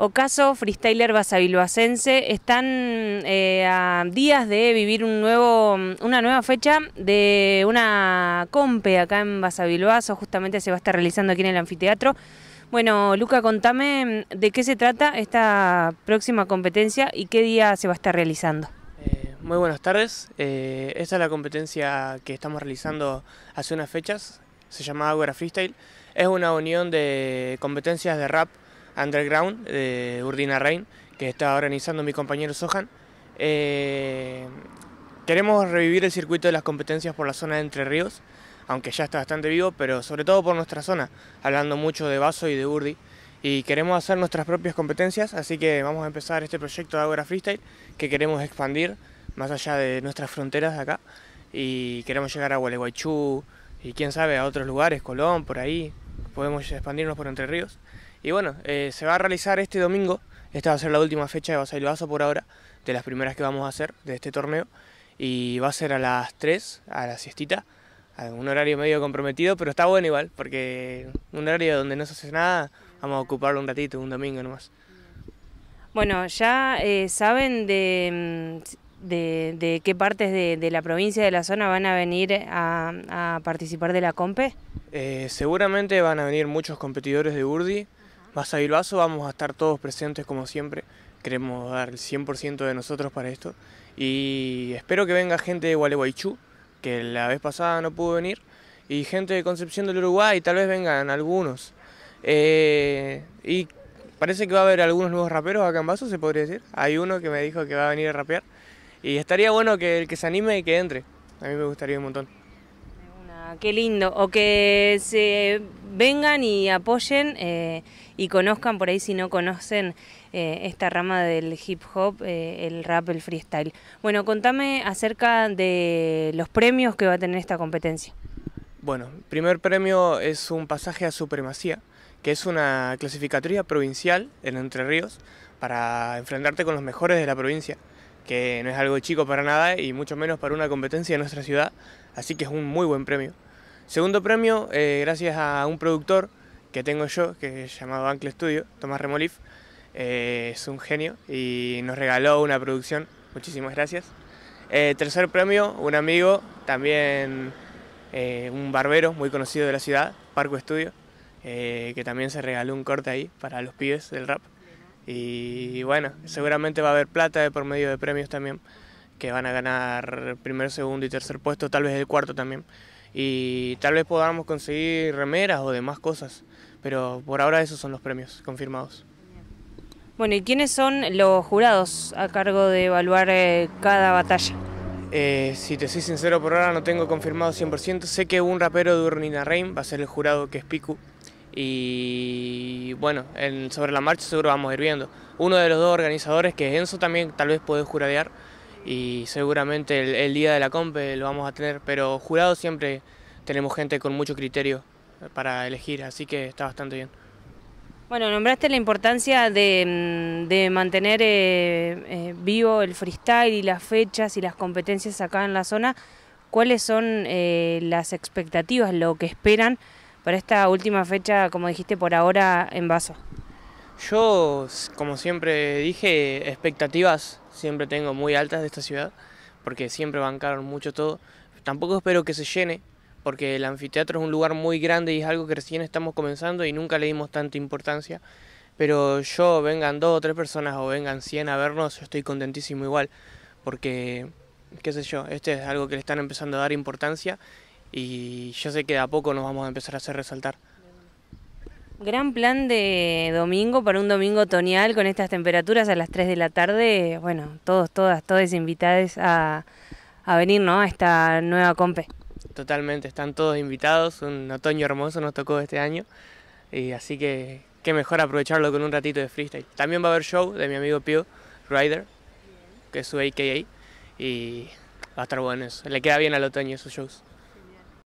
Ocaso, freestyler basavilbasense, están eh, a días de vivir una nueva fecha de una compe acá en Basavilbaso, justamente se va a estar realizando aquí en el anfiteatro. Bueno, Luca, contame mm, de qué se trata esta próxima competencia y qué día se va a estar realizando. Eh, muy buenas tardes, eh, esta es la competencia que estamos realizando hace unas fechas, se llama Agora Freestyle, es una unión de competencias de rap underground de Urdina Rain, que está organizando mi compañero Sohan. Eh, queremos revivir el circuito de las competencias por la zona de Entre Ríos, aunque ya está bastante vivo, pero sobre todo por nuestra zona, hablando mucho de Vaso y de Urdi. Y queremos hacer nuestras propias competencias, así que vamos a empezar este proyecto de Agora Freestyle, que queremos expandir más allá de nuestras fronteras de acá. Y queremos llegar a Gualeguaychú y quién sabe a otros lugares, Colón, por ahí. Podemos expandirnos por Entre Ríos. Y bueno, eh, se va a realizar este domingo, esta va a ser la última fecha de Vaso por ahora, de las primeras que vamos a hacer de este torneo, y va a ser a las 3, a la siestita, a un horario medio comprometido, pero está bueno igual, porque un horario donde no se hace nada, vamos a ocuparlo un ratito, un domingo nomás. Bueno, ya eh, saben mm, de, de, qué partes de, la provincia de la zona van a venir a, participar de la COMPE. Eh, seguramente van a venir muchos competidores de Urdi, más a Bilbaso, vamos a estar todos presentes como siempre. Queremos dar el 100% de nosotros para esto. Y espero que venga gente de Gualeguaychú, que la vez pasada no pudo venir, y gente de Concepción del Uruguay, tal vez vengan algunos. Eh, y parece que va a haber algunos nuevos raperos acá en Vaso, se podría decir. Hay uno que me dijo que va a venir a rapear. Y estaría bueno que el que se anime y que entre. A mí me gustaría un montón qué lindo. O que se vengan y apoyen eh, y conozcan por ahí si no conocen eh, esta rama del hip hop, eh, el rap, el freestyle. Bueno, contame acerca de los premios que va a tener esta competencia. Bueno, primer premio es un pasaje a Supremacía, que es una clasificatoria provincial en Entre Ríos para enfrentarte con los mejores de la provincia que no es algo chico para nada y mucho menos para una competencia de nuestra ciudad, así que es un muy buen premio. Segundo premio, eh, gracias a un productor que tengo yo, que es llamado Ancle Studio, Tomás Remolif, eh, es un genio y nos regaló una producción, muchísimas gracias. Eh, tercer premio, un amigo, también un barbero muy conocido de la ciudad, Parco Estudio, que también se regaló un corte ahí para los pibes del rap. Y bueno, seguramente va a haber plata por medio de premios también, que van a ganar primer, segundo y tercer puesto, tal vez el cuarto también. Y tal vez podamos conseguir remeras o demás cosas, pero por ahora esos son los premios confirmados. Bueno, ¿y quiénes son los jurados a cargo de evaluar eh, cada batalla? Eh, si te soy sincero, por ahora no tengo confirmado 100%. Sé que un rapero de Urnina Reim va a ser el jurado que es Piku, y bueno, sobre la marcha seguro vamos a ir viendo. Uno de los dos organizadores, que es Enzo, también tal vez puede juradear y seguramente el, día de la compe lo vamos a tener, pero jurado siempre tenemos gente con mucho criterio eh, para elegir, así que está bastante bien. Bueno, nombraste la importancia de, mm, mantener eh, eh, vivo el freestyle y las fechas y las competencias acá en la zona. ¿Cuáles son las expectativas, lo que esperan? para esta última fecha, como dijiste, por ahora en Vaso? Yo, como siempre dije, expectativas siempre tengo muy altas de esta ciudad, porque siempre bancaron mucho todo. Tampoco espero que se llene, porque el anfiteatro es un lugar muy grande y es algo que recién estamos comenzando y nunca le dimos tanta importancia. Pero yo, vengan dos o tres personas o vengan cien a vernos, yo estoy contentísimo igual, porque, qué sé yo, este es algo que le están empezando a dar importancia y yo sé que a poco nos vamos a empezar a hacer resaltar. Gran plan de domingo para un domingo otoñal con estas temperaturas a las 3 de la tarde. Bueno, todos, todas, todos invitados a, a venir ¿no? a esta nueva compe. Totalmente, están todos invitados. Un otoño hermoso nos tocó este año. Y así que qué mejor aprovecharlo con un ratito de freestyle. También va a haber show de mi amigo Pio Ryder, que es su AKA. Y va a estar bueno eso. Le queda bien al otoño esos shows.